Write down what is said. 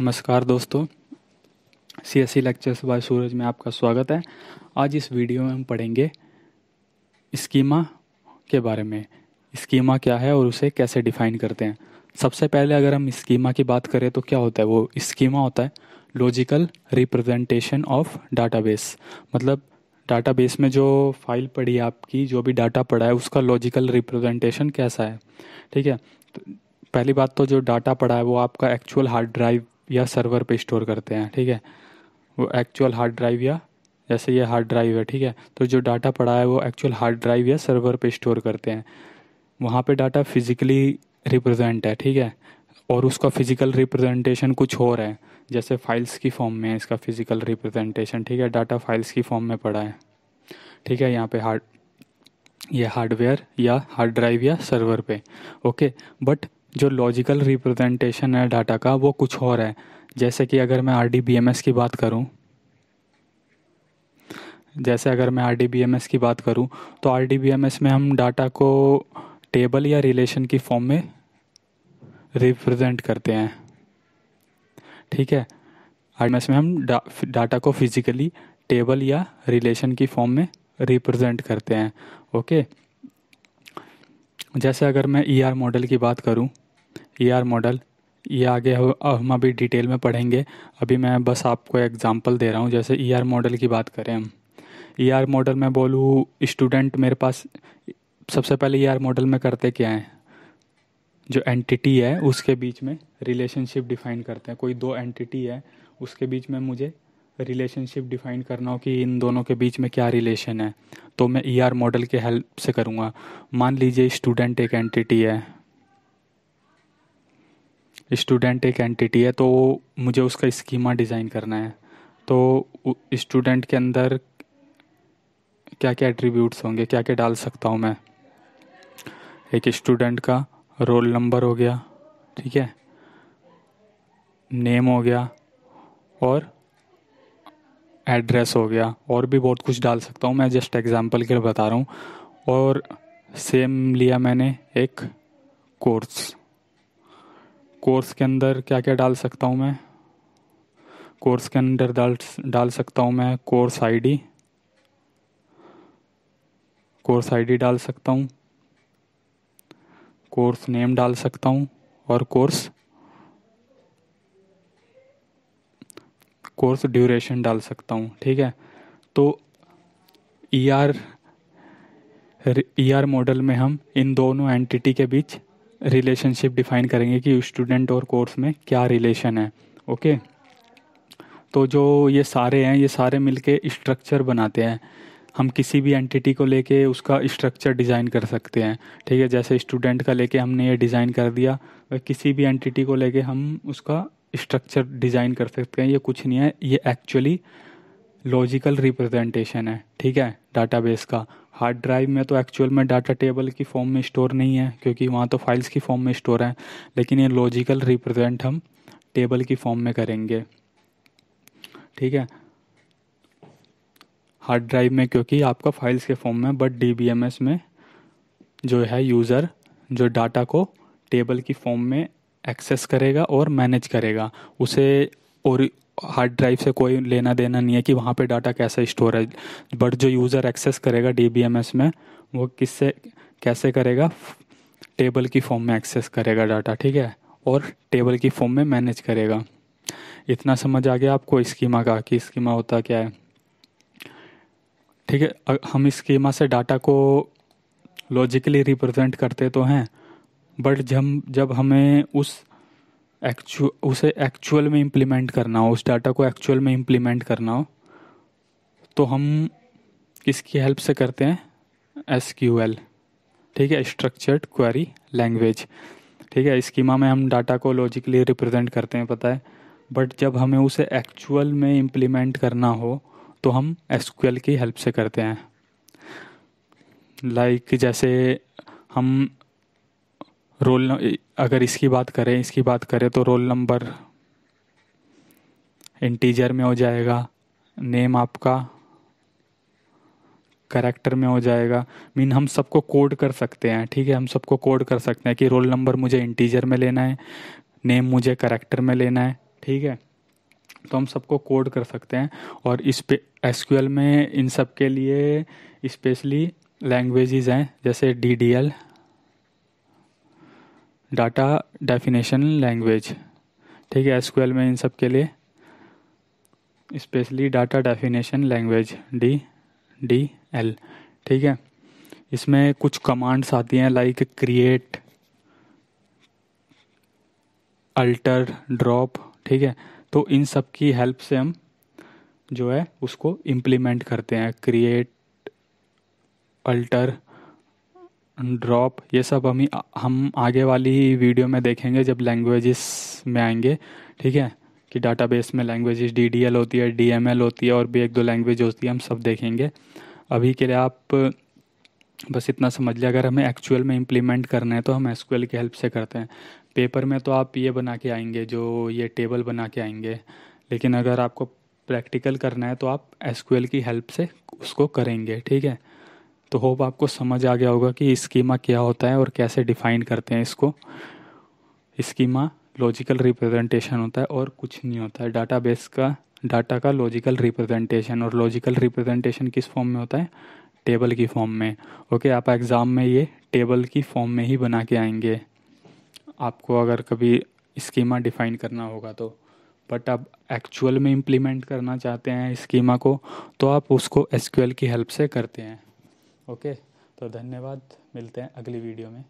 नमस्कार दोस्तों C S C lectures by Suraj में आपका स्वागत है आज इस वीडियो में हम पढ़ेंगे स्कीमा के बारे में स्कीमा क्या है और उसे कैसे डिफाइन करते हैं सबसे पहले अगर हम स्कीमा की बात करें तो क्या होता है वो स्कीमा होता है लॉजिकल रिप्रेजेंटेशन ऑफ डाटाबेस मतलब डाटाबेस में जो फाइल पड़ी है आपकी जो भी डाटा पड़ा है उसका लॉजिकल रिप्रेजेंटेशन कैसा है ठीक है तो पहली बात तो जो डाटा पड़ा है वो आपका एक्चुअल हार्ड ड्राइव या सर्वर पे स्टोर करते हैं ठीक है वो एक्चुअल हार्ड ड्राइव या जैसे ये हार्ड ड्राइव है ठीक है तो जो डाटा पड़ा है वो एक्चुअल हार्ड ड्राइव या सर्वर पे स्टोर करते हैं वहाँ पे डाटा फिज़िकली रिप्रेजेंट है ठीक है और उसका फिज़िकल रिप्रेजेंटेशन कुछ और है जैसे फाइल्स की फॉर्म में इसका फिज़िकल रिप्रेजेंटेशन ठीक है डाटा फाइल्स की फॉर्म में पड़ा है ठीक है यहाँ पे हार्ड ये हार्डवेयर या हार्ड ड्राइव या सर्वर पे ओके बट जो लॉजिकल रिप्रेजेंटेशन है डाटा का वो कुछ और है जैसे कि अगर मैं आर की बात करूँ जैसे अगर मैं आर की बात करूँ तो आर में हम डाटा को टेबल या रिलेशन की फॉर्म में रिप्रेजेंट करते हैं ठीक है आर में हम डा, डाटा को फिजिकली टेबल या रिलेशन की फॉर्म में रिप्रेजेंट करते हैं ओके जैसे अगर मैं ई ER मॉडल की बात करूँ ई e मॉडल ये आगे हम अभी डिटेल में पढ़ेंगे अभी मैं बस आपको एग्जांपल दे रहा हूँ जैसे ई e मॉडल की बात करें हम ई e मॉडल में बोलूँ स्टूडेंट मेरे पास सबसे पहले ई मॉडल में करते क्या हैं जो एंटिटी है उसके बीच में रिलेशनशिप डिफाइन करते हैं कोई दो एंटिटी है उसके बीच में मुझे रिलेशनशिप डिफाइन करना हो कि इन दोनों के बीच में क्या रिलेशन है तो मैं ई मॉडल के हेल्प से करूँगा मान लीजिए स्टूडेंट एक एंटिटी है स्टूडेंट एक एंटिटी है तो मुझे उसका स्कीमा डिज़ाइन करना है तो स्टूडेंट के अंदर क्या क्या एट्रीब्यूट्स होंगे क्या क्या डाल सकता हूँ मैं एक स्टूडेंट का रोल नंबर हो गया ठीक है नेम हो गया और एड्रेस हो गया और भी बहुत कुछ डाल सकता हूँ मैं जस्ट एग्जांपल के लिए बता रहा हूँ और सेम लिया मैंने एक कोर्स कोर्स के अंदर क्या क्या डाल सकता हूँ मैं कोर्स के अंदर डाल डाल सकता हूँ मैं कोर्स आईडी कोर्स आईडी डाल सकता हूँ कोर्स नेम डाल सकता हूँ और कोर्स कोर्स ड्यूरेशन डाल सकता हूँ ठीक है तो E R E R model में हम इन दोनों एंटिटी के बीच रिलेशनशिप डिफाइन करेंगे कि स्टूडेंट और कोर्स में क्या रिलेशन है ओके तो जो ये सारे हैं ये सारे मिलके स्ट्रक्चर बनाते हैं हम किसी भी एंटिटी को लेके उसका स्ट्रक्चर डिज़ाइन कर सकते हैं ठीक है जैसे स्टूडेंट का लेके हमने ये डिज़ाइन कर दिया और किसी भी एंटिटी को लेके हम उसका स्ट्रक्चर डिज़ाइन कर सकते हैं ये कुछ नहीं है ये एक्चुअली लॉजिकल रिप्रेजेंटेशन है ठीक है डाटाबेस का हार्ड ड्राइव में तो एक्चुअल में डाटा टेबल की फॉर्म में स्टोर नहीं है क्योंकि वहाँ तो फाइल्स की फॉर्म में स्टोर है लेकिन ये लॉजिकल रिप्रेजेंट हम टेबल की फॉर्म में करेंगे ठीक है हार्ड ड्राइव में क्योंकि आपका फाइल्स के फॉर्म में बट डी में जो है यूज़र जो डाटा को टेबल की फॉर्म में एक्सेस करेगा और मैनेज करेगा उसे और हार्ड ड्राइव से कोई लेना देना नहीं है कि वहाँ पे डाटा कैसे स्टोर है बट जो यूज़र एक्सेस करेगा डी में वो किससे कैसे करेगा टेबल की फॉर्म में एक्सेस करेगा डाटा ठीक है और टेबल की फॉर्म में मैनेज करेगा इतना समझ आ गया आपको स्कीमा का कि स्कीमा होता क्या है ठीक है हम स्कीमा से डाटा को लॉजिकली रिप्रेजेंट करते तो हैं बट जब जब हमें उस एक्चु उसे एक्चुअल में इम्प्लीमेंट करना हो उस डाटा को एक्चुअल में इम्प्लीमेंट करना हो तो हम इसकी हेल्प से करते हैं एस क्यू एल ठीक है स्ट्रक्चर्ड क्वेरी लैंग्वेज ठीक है स्कीमा में हम डाटा को लॉजिकली रिप्रेजेंट करते हैं पता है बट जब हमें उसे एक्चुअल में इम्प्लीमेंट करना हो तो हम एस की हेल्प से करते हैं लाइक like जैसे हम रोल अगर इसकी बात करें इसकी बात करें तो रोल नंबर इंटीजर में हो जाएगा नेम आपका करेक्टर में हो जाएगा मीन हम सबको कोड कर सकते हैं ठीक है हम सबको कोड कर सकते हैं कि रोल नंबर मुझे इंटीजर में लेना है नेम मुझे करेक्टर में लेना है ठीक है तो हम सबको कोड कर सकते हैं और इस पे एस में इन सब के लिए स्पेशली लैंग्वेजेस हैं जैसे D D L data definition language ठीक है एसक्यूएल में इन सब के लिए specially data definition language D D L ठीक है इसमें कुछ कमांड्स आती हैं लाइक क्रिएट अल्टर ड्रॉप ठीक है तो इन सब की हेल्प से हम जो है उसको इम्प्लीमेंट करते हैं क्रिएट अल्टर ड्रॉप ये सब हम हम आगे वाली ही वीडियो में देखेंगे जब लैंग्वेजेस में आएंगे ठीक है कि डाटाबेस में लैंग्वेजेस डी डी एल होती है डी एम एल होती है और भी एक दो लैंग्वेज होती है हम सब देखेंगे अभी के लिए आप बस इतना समझ लिया अगर हमें एक्चुअल में इम्प्लीमेंट करना है तो हम एस की हेल्प से करते हैं पेपर में तो आप ये बना के आएंगे जो ये टेबल बना के आएंगे लेकिन अगर आपको प्रैक्टिकल करना है तो आप एस की हेल्प से उसको करेंगे ठीक है तो होप आपको समझ आ गया होगा कि स्कीमा क्या होता है और कैसे डिफाइन करते हैं इसको स्कीमा लॉजिकल रिप्रेजेंटेशन होता है और कुछ नहीं होता है डाटाबेस का डाटा का लॉजिकल रिप्रेजेंटेशन और लॉजिकल रिप्रेजेंटेशन किस फॉर्म में होता है टेबल की फॉर्म में ओके आप एग्ज़ाम में ये टेबल की फॉर्म में ही बना के आएंगे आपको अगर कभी स्कीमा डिफाइन करना होगा तो बट आप एक्चुअल में इम्प्लीमेंट करना चाहते हैं स्कीमा को तो आप उसको एस की हेल्प से करते हैं ओके तो धन्यवाद मिलते हैं अगली वीडियो में